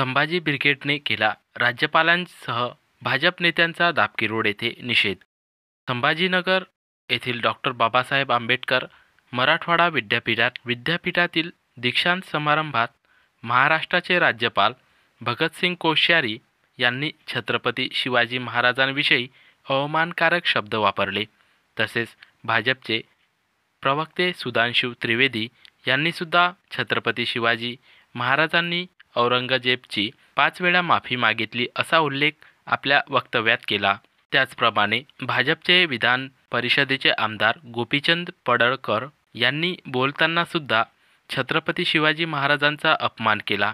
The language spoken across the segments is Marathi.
संभाजी ब्रिगेडने केला राज्यपालांसह भाजप नेत्यांचा रोड येथे निषेध संभाजीनगर येथील डॉक्टर बाबासाहेब आंबेडकर मराठवाडा विद्यापीठात विद्यापीठातील दीक्षांत समारंभात महाराष्ट्राचे राज्यपाल भगतसिंग कोश्यारी यांनी छत्रपती शिवाजी महाराजांविषयी अवमानकारक शब्द वापरले तसेच भाजपचे प्रवक्ते सुधांशु त्रिवेदी यांनीसुद्धा छत्रपती शिवाजी महाराजांनी औरंगजेबची पाच वेळा माफी मागितली असा उल्लेख आपल्या वक्तव्यात केला त्याचप्रमाणे भाजपचे विधान परिषदेचे आमदार गोपीचंद पडळकर यांनी बोलताना सुद्धा छत्रपती शिवाजी महाराजांचा अपमान केला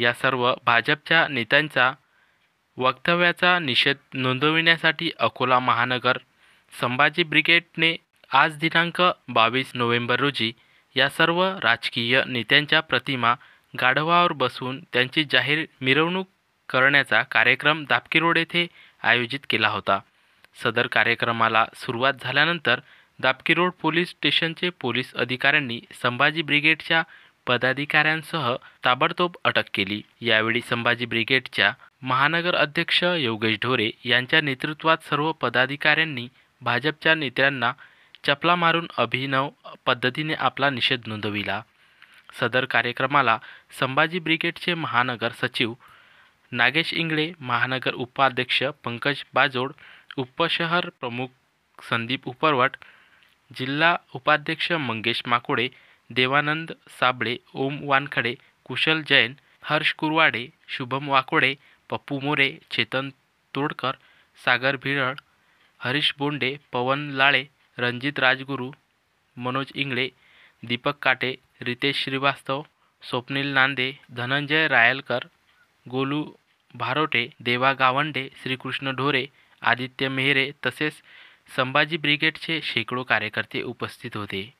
या सर्व भाजपच्या नेत्यांचा वक्तव्याचा निषेध नोंदविण्यासाठी अकोला महानगर संभाजी ब्रिगेडने आज दिनांक बावीस नोव्हेंबर रोजी या सर्व राजकीय नेत्यांच्या प्रतिमा गाढवावर बसून त्यांची जाहीर मिरवणूक करण्याचा कार्यक्रम दापकी रोड येथे आयोजित केला होता सदर कार्यक्रमाला सुरुवात झाल्यानंतर दापकी रोड पोलीस स्टेशनचे पोलीस अधिकाऱ्यांनी संभाजी ब्रिगेडच्या पदाधिकाऱ्यांसह ताबडतोब अटक केली यावेळी संभाजी ब्रिगेडच्या महानगर अध्यक्ष योगेश ढोरे यांच्या नेतृत्वात सर्व पदाधिकाऱ्यांनी भाजपच्या नेत्यांना चपला मारून अभिनव पद्धतीने आपला निषेध नोंदविला सदर कार्यक्रमाला संभाजी ब्रिगेडचे महानगर सचिव नागेश इंगळे महानगर उपाध्यक्ष पंकज बाजोड उपशहर प्रमुख संदीप उपरवट जिल्हा उपाध्यक्ष मंगेश माकोडे देवानंद साबळे ओम वानखडे कुशल जैन हर्ष कुरवाडे शुभम वाकोडे पप्पू मोरे चेतन तोडकर सागर भिरळ हरीश बोंडे पवन लाळे रणजित राजगुरू मनोज इंगळे दीपक काटे रितेश श्रीवास्तव स्वप्नील नांदे धनंजय रायलकर गोलू भारोटे देवा गावंडे श्रीकृष्ण ढोरे आदित्य मेहरे तसेच संभाजी ब्रिगेडचे शेकडो कार्यकर्ते उपस्थित होते